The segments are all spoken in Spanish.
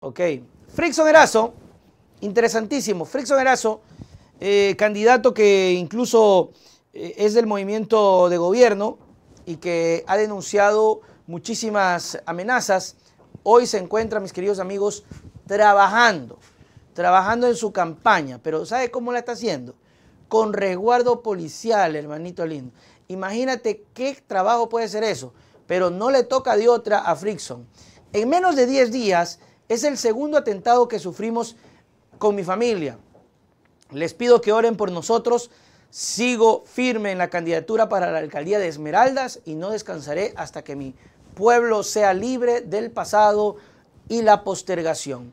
Ok. Frickson Erazo, interesantísimo. Frickson Erazo, eh, candidato que incluso eh, es del movimiento de gobierno y que ha denunciado muchísimas amenazas, hoy se encuentra, mis queridos amigos, trabajando, trabajando en su campaña. Pero ¿sabe cómo la está haciendo? Con resguardo policial, hermanito lindo. Imagínate qué trabajo puede ser eso, pero no le toca de otra a Frickson. En menos de 10 días es el segundo atentado que sufrimos con mi familia. Les pido que oren por nosotros. Sigo firme en la candidatura para la alcaldía de Esmeraldas y no descansaré hasta que mi pueblo sea libre del pasado y la postergación.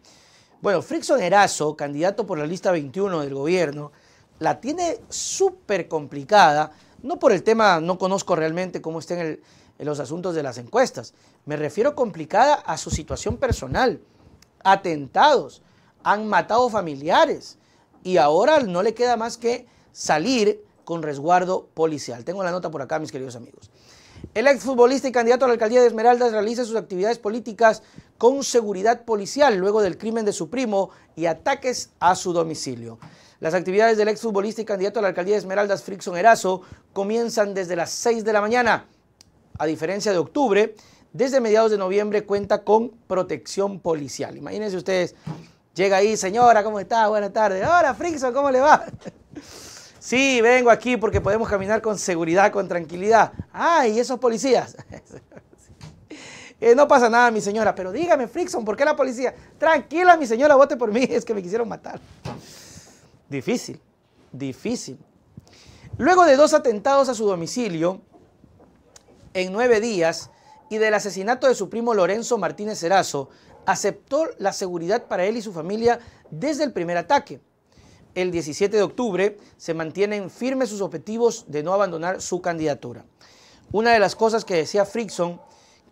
Bueno, Frickson Erazo, candidato por la lista 21 del gobierno, la tiene súper complicada, no por el tema, no conozco realmente cómo estén los asuntos de las encuestas, me refiero complicada a su situación personal atentados, han matado familiares y ahora no le queda más que salir con resguardo policial. Tengo la nota por acá, mis queridos amigos. El exfutbolista y candidato a la alcaldía de Esmeraldas realiza sus actividades políticas con seguridad policial luego del crimen de su primo y ataques a su domicilio. Las actividades del exfutbolista y candidato a la alcaldía de Esmeraldas, Frickson Erazo, comienzan desde las 6 de la mañana. A diferencia de octubre, desde mediados de noviembre cuenta con protección policial. Imagínense ustedes, llega ahí, señora, ¿cómo está? Buenas tardes. Hola, Frickson, ¿cómo le va? Sí, vengo aquí porque podemos caminar con seguridad, con tranquilidad. Ay, esos policías. Eh, no pasa nada, mi señora, pero dígame, Frickson, ¿por qué la policía? Tranquila, mi señora, vote por mí, es que me quisieron matar. Difícil, difícil. Luego de dos atentados a su domicilio, en nueve días, y del asesinato de su primo Lorenzo Martínez Cerazo, aceptó la seguridad para él y su familia desde el primer ataque. El 17 de octubre se mantienen firmes sus objetivos de no abandonar su candidatura. Una de las cosas que decía Frickson,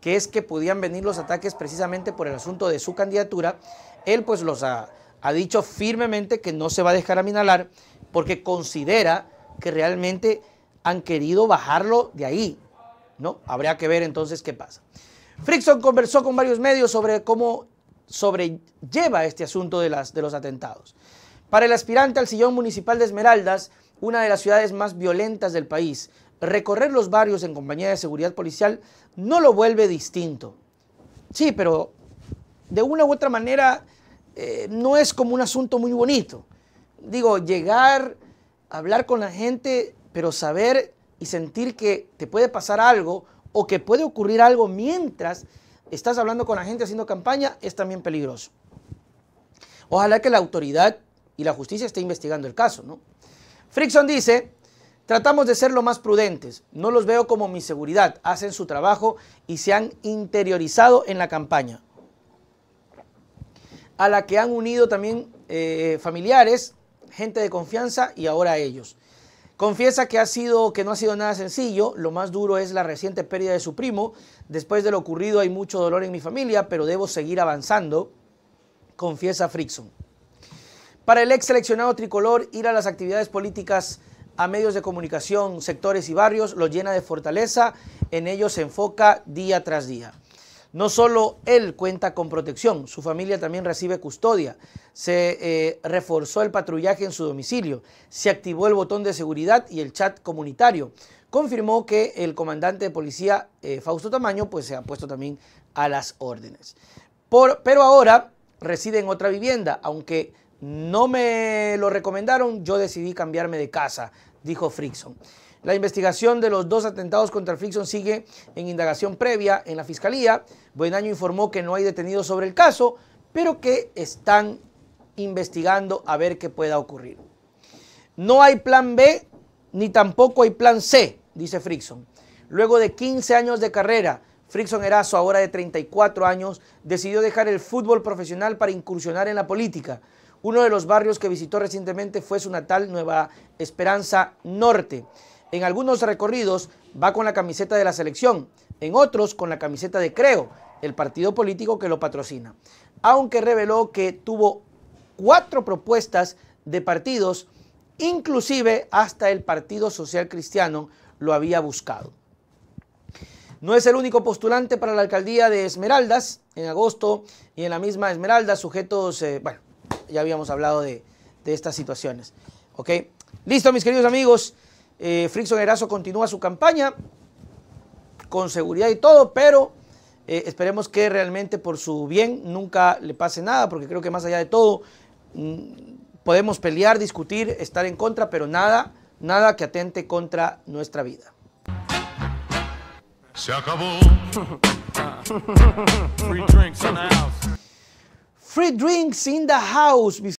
que es que podían venir los ataques precisamente por el asunto de su candidatura, él pues los ha, ha dicho firmemente que no se va a dejar aminalar porque considera que realmente han querido bajarlo de ahí, ¿no? Habría que ver entonces qué pasa. Frickson conversó con varios medios sobre cómo sobrelleva este asunto de, las, de los atentados. Para el aspirante al sillón municipal de Esmeraldas, una de las ciudades más violentas del país, recorrer los barrios en compañía de seguridad policial no lo vuelve distinto. Sí, pero de una u otra manera eh, no es como un asunto muy bonito. Digo, llegar, hablar con la gente, pero saber y sentir que te puede pasar algo o que puede ocurrir algo mientras estás hablando con la gente haciendo campaña es también peligroso. Ojalá que la autoridad y la justicia esté investigando el caso, ¿no? Frickson dice, tratamos de ser lo más prudentes, no los veo como mi seguridad, hacen su trabajo y se han interiorizado en la campaña. A la que han unido también eh, familiares, gente de confianza y ahora ellos. Confiesa que, ha sido, que no ha sido nada sencillo, lo más duro es la reciente pérdida de su primo, después de lo ocurrido hay mucho dolor en mi familia, pero debo seguir avanzando, confiesa Frickson. Para el ex seleccionado tricolor, ir a las actividades políticas a medios de comunicación, sectores y barrios lo llena de fortaleza, en ello se enfoca día tras día. No solo él cuenta con protección, su familia también recibe custodia. Se eh, reforzó el patrullaje en su domicilio, se activó el botón de seguridad y el chat comunitario. Confirmó que el comandante de policía eh, Fausto Tamaño pues, se ha puesto también a las órdenes. pero ahora reside en otra vivienda, aunque no me lo recomendaron, yo decidí cambiarme de casa, dijo Frickson. La investigación de los dos atentados contra Frickson sigue en indagación previa en la Fiscalía. Buenaño informó que no hay detenidos sobre el caso, pero que están investigando a ver qué pueda ocurrir. No hay plan B ni tampoco hay plan C, dice Frickson. Luego de 15 años de carrera, Frickson Erazo, ahora de 34 años, decidió dejar el fútbol profesional para incursionar en la política. Uno de los barrios que visitó recientemente fue su natal Nueva Esperanza Norte. En algunos recorridos va con la camiseta de la selección, en otros con la camiseta de Creo, el partido político que lo patrocina. Aunque reveló que tuvo cuatro propuestas de partidos, inclusive hasta el Partido Social Cristiano lo había buscado. No es el único postulante para la alcaldía de Esmeraldas. En agosto y en la misma Esmeraldas sujetos, eh, bueno, ya habíamos hablado de, de estas situaciones. ¿Ok? Listo, mis queridos amigos. Eh, Frickson Erazo continúa su campaña con seguridad y todo, pero eh, esperemos que realmente por su bien nunca le pase nada, porque creo que más allá de todo mm, podemos pelear, discutir, estar en contra, pero nada, nada que atente contra nuestra vida. Se acabó. Free drinks in the house. Free drinks in the house.